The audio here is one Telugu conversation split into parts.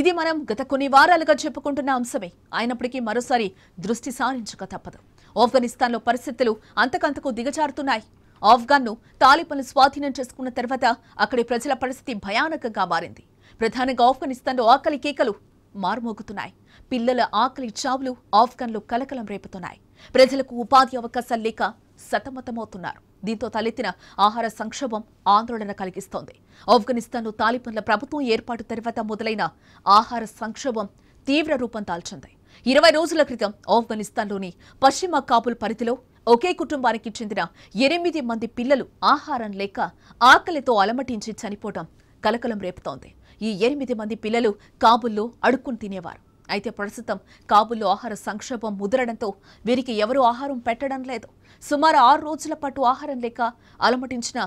ఇది మనం గత కొన్ని వారాలుగా చెప్పుకుంటున్న అంశమే అయినప్పటికీ మరోసారి దృష్టి సారించక తప్పదు ఆఫ్ఘనిస్తాన్లో పరిస్థితులు అంతకంతకు దిగజారుతున్నాయి ఆఫ్ఘన్ను తాలిబన్లు స్వాధీనం చేసుకున్న తర్వాత అక్కడి ప్రజల పరిస్థితి భయానకంగా మారింది ప్రధానంగా ఆఫ్ఘనిస్తాన్లో ఆకలి కేకలు మారుమోగుతున్నాయి పిల్లల ఆకలి చావులు ఆఫ్ఘన్లు కలకలం రేపుతున్నాయి ప్రజలకు ఉపాధి అవకాశాలు లేక సతమతమవుతున్నారు దీంతో తలెత్తిన ఆహార సంక్షోభం ఆందోళన కలిగిస్తోంది ఆఫ్ఘనిస్తాన్లో తాలిబన్ల ప్రభుత్వం ఏర్పాటు తర్వాత మొదలైన ఆహార సంక్షోభం తీవ్ర రూపం దాల్చింది ఇరవై రోజుల క్రితం ఆఫ్ఘనిస్తాన్లోని పశ్చిమ కాబుల్ పరిధిలో ఒకే కుటుంబానికి చెందిన ఎనిమిది మంది పిల్లలు ఆహారం లేక ఆకలితో అలమటించి చనిపోవడం కలకలం రేపుతోంది ఈ ఎనిమిది మంది పిల్లలు కాబుల్లో అడుక్కుని తినేవారు అయితే ప్రస్తుతం కాబుల్లో ఆహార సంక్షోభం ముదరడంతో వీరికి ఎవరూ ఆహారం పెట్టడం లేదు సుమారు ఆరు రోజుల పాటు ఆహారం లేక అలమటించిన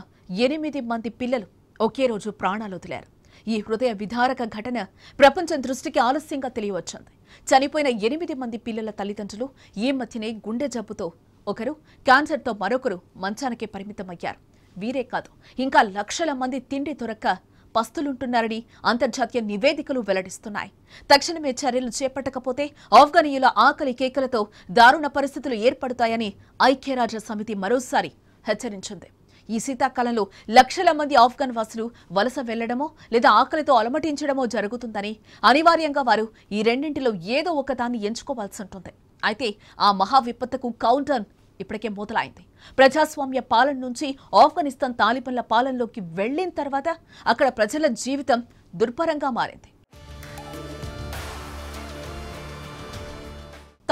ఎనిమిది మంది పిల్లలు ఒకే రోజు ప్రాణాలు వదిలారు ఈ హృదయ విధారక ఘటన ప్రపంచం దృష్టికి ఆలస్యంగా తెలియవచ్చింది చనిపోయిన ఎనిమిది మంది పిల్లల తల్లిదండ్రులు ఈ మధ్యనే గుండె జబ్బుతో ఒకరు క్యాన్సర్తో మరొకరు మంచానికే పరిమితమయ్యారు వీరే కాదు ఇంకా లక్షల మంది తిండి దొరక్క పస్తులుంటున్నారని అంతర్జాతీయ నివేదికలు వెల్లడిస్తున్నాయి తక్షణమే చర్యలు చేపట్టకపోతే ఆఫ్ఘనీయుల ఆకలి కేకలతో దారుణ పరిస్థితులు ఏర్పడతాయని ఐక్యరాజ్య సమితి మరోసారి హెచ్చరించింది ఈ శీతాకాలంలో లక్షల మంది ఆఫ్ఘన్ వాసులు వలస వెళ్లడమో లేదా ఆకలితో అలమటించడమో జరుగుతుందని అనివార్యంగా వారు ఈ రెండింటిలో ఏదో ఒకదాన్ని ఎంచుకోవాల్సి ఉంటుంది అయితే ఆ మహా విపత్తుకు కౌంటర్ ఇప్పటికే మొదలైంది ప్రజాస్వామ్య పాలన నుంచి ఆఫ్ఘనిస్తాన్ తాలిబన్ల పాలనలోకి వెళ్లిన తర్వాత అక్కడ ప్రజల జీవితం దుర్భరంగా మారింది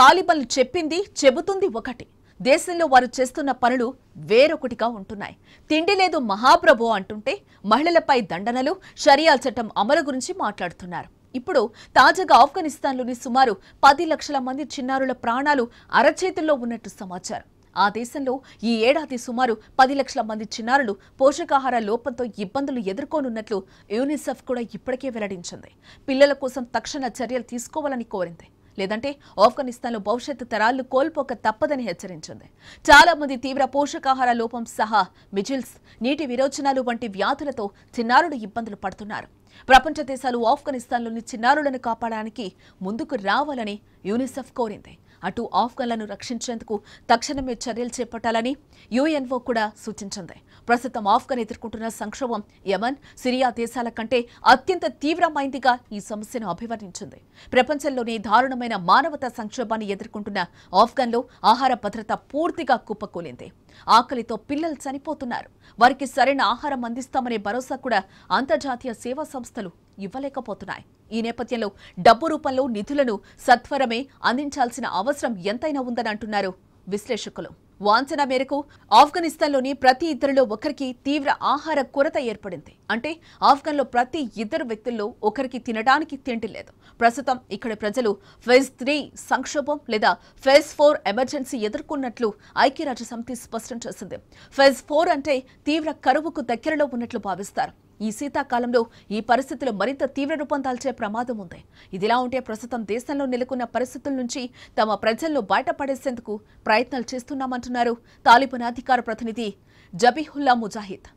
తాలిబన్లు చెప్పింది చెబుతుంది ఒకటి దేశంలో వారు చేస్తున్న పనులు వేరొకటిగా ఉంటున్నాయి తిండి లేదు మహాప్రభు అంటుంటే మహిళలపై దండనలు షరియా చట్టం అమలు గురించి మాట్లాడుతున్నారు ఇప్పుడు తాజాగా ఆఫ్ఘనిస్తాన్లోని సుమారు పది లక్షల మంది చిన్నారుల ప్రాణాలు అరచేతుల్లో ఉన్నట్టు సమాచారం ఆ దేశంలో ఈ ఏడాది సుమారు పది లక్షల మంది చిన్నారులు పోషకాహార లోపంతో ఇబ్బందులు ఎదుర్కోనున్నట్లు యూనిసెఫ్ కూడా ఇప్పటికే వెల్లడించింది పిల్లల కోసం తక్షణ చర్యలు తీసుకోవాలని కోరింది లేదంటే ఆఫ్ఘనిస్తాన్లో భవిష్యత్తు తరాలు కోల్పోక తప్పదని హెచ్చరించింది చాలా మంది తీవ్ర పోషకాహార లోపం సహా మిజిల్స్ నీటి విరోచనాలు వంటి వ్యాధులతో చిన్నారులు ఇబ్బందులు పడుతున్నారు ప్రపంచ దేశాలు ఆఫ్ఘనిస్తాన్లోని చిన్నారులను కాపాడడానికి ముందుకు రావాలని యూనిసెఫ్ కోరింది అటు ఆఫ్ఘన్లను రక్షించేందుకు తక్షణమే చర్యలు చేపట్టాలని యుఎన్ఓ కూడా సూచించింది ప్రస్తుతం ఆఫ్ఘన్ ఎదుర్కొంటున్న సంక్షోభం యమన్ సిరియా దేశాల కంటే అత్యంత తీవ్రమైందిగా ఈ సమస్యను అభివర్ణించింది ప్రపంచంలోనే దారుణమైన మానవతా సంక్షోభాన్ని ఎదుర్కొంటున్న ఆఫ్ఘన్లో ఆహార భద్రత పూర్తిగా కుప్పకూలింది ఆకలితో పిల్లలు చనిపోతున్నారు వారికి సరైన ఆహారం అందిస్తామనే భరోసా కూడా అంతర్జాతీయ సేవా సంస్థలు ఇవ్వలేకపోతున్నాయి ఈ నేపథ్యంలో డబ్బు రూపంలో నిధులను సత్వరమే అందించాల్సిన అవసరం ఎంతైనా ఉందని అంటున్నారు విశ్లేషకులు వాంఛన మేరకు ఆఫ్ఘనిస్తాన్లోని ప్రతి ఇద్దరిలో ఒకరికి తీవ్ర ఆహార కొరత ఏర్పడింది అంటే ఆఫ్ఘన్లో ప్రతి ఇద్దరు వ్యక్తుల్లో ఒకరికి తినడానికి తిండి లేదు ప్రస్తుతం ఇక్కడ ప్రజలు ఫేజ్ త్రీ సంక్షోభం లేదా ఫేజ్ ఫోర్ ఎమర్జెన్సీ ఎదుర్కొన్నట్లు ఐక్యరాజ్య సమితి స్పష్టం చేసింది ఫేజ్ ఫోర్ అంటే తీవ్ర కరువుకు దగ్గరలో ఉన్నట్లు భావిస్తారు ఈ శీతాకాలంలో ఈ పరిస్థితులు మరింత తీవ్ర రూపం దాల్చే ప్రమాదం ఉంది ఇదిలా ఉంటే ప్రస్తుతం దేశంలో నెలకొన్న పరిస్థితుల నుంచి తమ ప్రజలను బయటపడేసేందుకు ప్రయత్నాలు చేస్తున్నామంటున్నారు తాలిబాన్ అధికార ప్రతినిధి జబీహుల్లా ముజాహిద్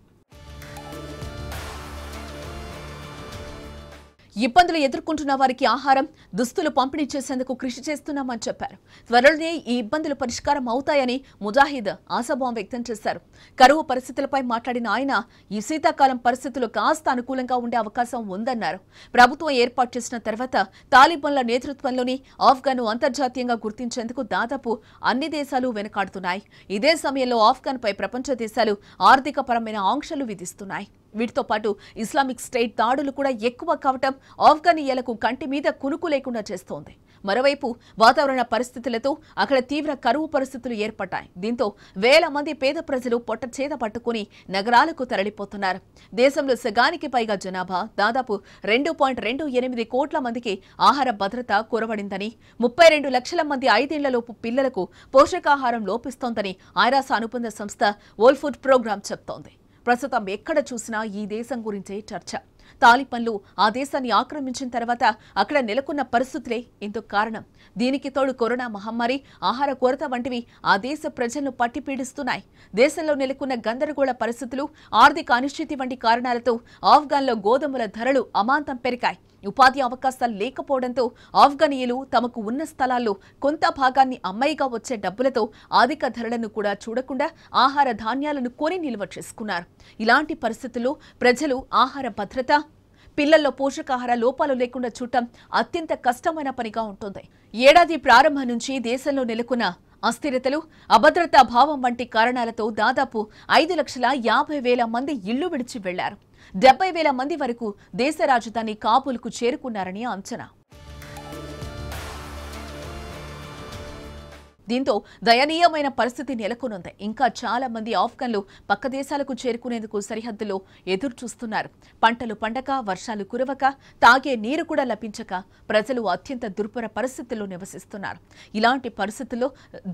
ఇబ్బందులు ఎదుర్కొంటున్న వారికి ఆహారం దుస్తులు పంపిణీ చేసేందుకు కృషి చేస్తున్నామని చెప్పారు త్వరలోనే ఈ ఇబ్బందులు పరిష్కారం అవుతాయని ముజాహిద్ ఆశాభావం వ్యక్తం చేశారు కరువు పరిస్థితులపై మాట్లాడిన ఆయన ఈ శీతాకాలం పరిస్థితులు కాస్త అనుకూలంగా ఉండే అవకాశం ఉందన్నారు ప్రభుత్వం ఏర్పాటు చేసిన తర్వాత తాలిబాన్ల నేతృత్వంలోని ఆఫ్ఘన్ అంతర్జాతీయంగా గుర్తించేందుకు దాదాపు అన్ని దేశాలు వెనకాడుతున్నాయి ఇదే సమయంలో ఆఫ్ఘన్పై ప్రపంచ దేశాలు ఆర్థికపరమైన ఆంక్షలు విధిస్తున్నాయి వీటితో పాటు ఇస్లామిక్ స్టేట్ దాడులు కూడా ఎక్కువ కావటం ఆఫ్ఘనీయులకు కంటి మీద కునుకు లేకుండా చేస్తోంది మరోవైపు వాతావరణ పరిస్థితులతో అక్కడ తీవ్ర కరువు పరిస్థితులు ఏర్పడ్డాయి దీంతో వేల మంది పేద ప్రజలు పొట్ట చేద పట్టుకుని నగరాలకు తరలిపోతున్నారు దేశంలో సగానికి పైగా జనాభా దాదాపు రెండు పాయింట్ రెండు ఎనిమిది కోట్ల మందికి ఆహార భద్రత కొరవడిందని ముప్పై రెండు లక్షల మంది ఐదేళ్లలోపు పిల్లలకు పోషకాహారం లోపిస్తోందని ఆయరాస అనుబంధ సంస్థ వోల్ఫుడ్ ప్రోగ్రాం చెప్తోంది ప్రస్తుతం ఎక్కడ చూసినా ఈ దేశం గురించే చర్చ తాలిబన్లు ఆ దేశాన్ని ఆక్రమించిన తర్వాత అక్కడ నెలకొన్న పరిస్థితులే ఇందుకు కారణం దీనికి తోడు కరోనా మహమ్మారి ఆహార కొరత వంటివి ఆ దేశ ప్రజలను పట్టిపీడిస్తున్నాయి దేశంలో నెలకొన్న గందరగోళ పరిస్థితులు ఆర్థిక అనిశ్చితి వంటి కారణాలతో ఆఫ్ఘాన్లో గోధుమల ధరలు అమాంతం పెరిగాయి ఉపాధి అవకాశాలు లేకపోవడంతో ఆఫ్ఘనీయులు తమకు ఉన్న స్థలాల్లో కొంత భాగాన్ని అమ్మాయిగా వచ్చే డబ్బులతో ఆధిక ధరలను కూడా చూడకుండా ఆహార ధాన్యాలను కొని నిల్వ చేసుకున్నారు ఇలాంటి పరిస్థితుల్లో ప్రజలు ఆహార భద్రత పిల్లల్లో పోషకాహార లోపాలు లేకుండా చూడటం అత్యంత కష్టమైన పనిగా ఉంటుంది ఏడాది ప్రారంభం నుంచి దేశంలో నెలకొన్న అస్థిరతలు అభద్రతా భావం వంటి కారణాలతో దాదాపు ఐదు లక్షల యాభై వేల మంది ఇళ్లు విడిచి వెళ్లారు డెబ్బై వేల మంది వరకు దేశ రాజధాని కాపులకు చేరుకున్నారని అంచనా దీంతో దయనీయమైన పరిస్థితి నెలకొనుంది ఇంకా చాలా మంది ఆఫ్ఘన్లు పక్క దేశాలకు చేరుకునేందుకు సరిహద్దులో ఎదురు చూస్తున్నారు పంటలు పండక వర్షాలు కురవక తాగే నీరు కూడా లభించక ప్రజలు అత్యంత దుర్భర పరిస్థితుల్లో నివసిస్తున్నారు ఇలాంటి పరిస్థితుల్లో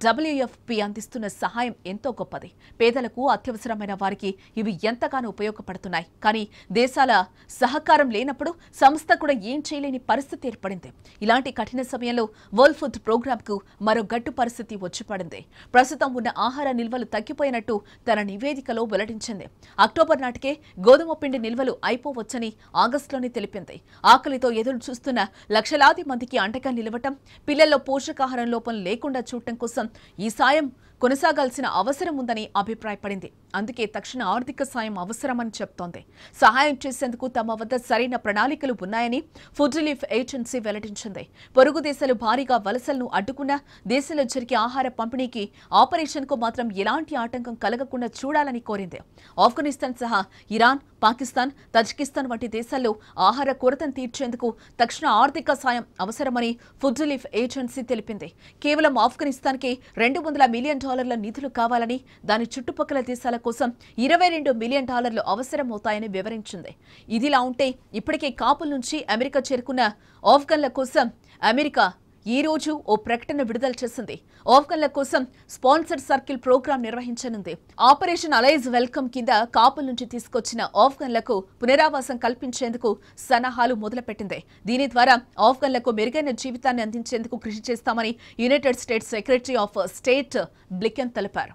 డబ్ల్యూఎఫ్పి అందిస్తున్న సహాయం ఎంతో గొప్పది పేదలకు అత్యవసరమైన వారికి ఇవి ఎంతగానో ఉపయోగపడుతున్నాయి కానీ దేశాల సహకారం లేనప్పుడు సంస్థ కూడా ఏం చేయలేని పరిస్థితి ఏర్పడింది ఇలాంటి కఠిన సమయంలో వరల్డ్ ఫుడ్ కు మరో గట్టు పరిస్థితి పరిస్థితి వచ్చిపడింది ప్రస్తుతం ఉన్న ఆహార నిల్వలు తగ్గిపోయినట్టు తన నివేదికలో వెల్లడించింది అక్టోబర్ నాటికే గోధుమ పిండి నిల్వలు అయిపోవచ్చని ఆగస్టులోనే తెలిపింది ఆకలితో ఎదురు చూస్తున్న లక్షలాది మందికి అంటగా నిలవటం పిల్లల్లో పోషకాహారం లోపం లేకుండా చూడటం కోసం ఈ సాయం కొనసాగాల్సిన అవసరం ఉందని అభిప్రాయపడింది అందుకే తక్షణ ఆర్థిక సాయం అవసరమని చెప్తోంది సహాయం చేసేందుకు తమ వద్ద సరైన ప్రణాళికలు ఉన్నాయని ఫుడ్ రిలీఫ్ ఏజెన్సీ వెల్లడించింది పొరుగు దేశాలు భారీగా వలసలను అడ్డుకున్నా దేశంలో జరిగే ఆహార పంపిణీకి ఆపరేషన్కు మాత్రం ఎలాంటి ఆటంకం కలగకుండా చూడాలని కోరింది ఆఫ్ఘనిస్తాన్ సహా ఇరాన్ పాకిస్తాన్ తజికిస్తాన్ వంటి దేశాల్లో ఆహార కొరతను తీర్చేందుకు తక్షణ ఆర్థిక సాయం అవసరమని ఫుడ్ రిలీఫ్ ఏజెన్సీ తెలిపింది కేవలం ఆఫ్ఘనిస్తాన్కి రెండు వందల మిలియన్ డాలర్ల నిధులు కావాలని దాని చుట్టుపక్కల దేశాల కోసం ఇరవై రెండు మిలియన్ డాలర్లు అవసరమవుతాయని వివరించింది ఇదిలా ఉంటే ఇప్పటికే కాపుల నుంచి అమెరికా చేరుకున్న ఆఫ్ఘన్ల కోసం అమెరికా ఈ రోజు ఓ ప్రకటన విడుదల చేసింది ఆఫ్ఘన్ల కోసం స్పాన్సర్ సర్కిల్ ప్రోగ్రాం నిర్వహించనుంది ఆపరేషన్ అలైజ్ వెల్కమ్ కింద కాపుల నుంచి తీసుకొచ్చిన ఆఫ్ఘన్లకు పునరావాసం కల్పించేందుకు సన్నాహాలు మొదలుపెట్టింది దీని ద్వారా ఆఫ్ఘన్లకు మెరుగైన జీవితాన్ని అందించేందుకు కృషి చేస్తామని United States secretary of state Blinken తెలిపారు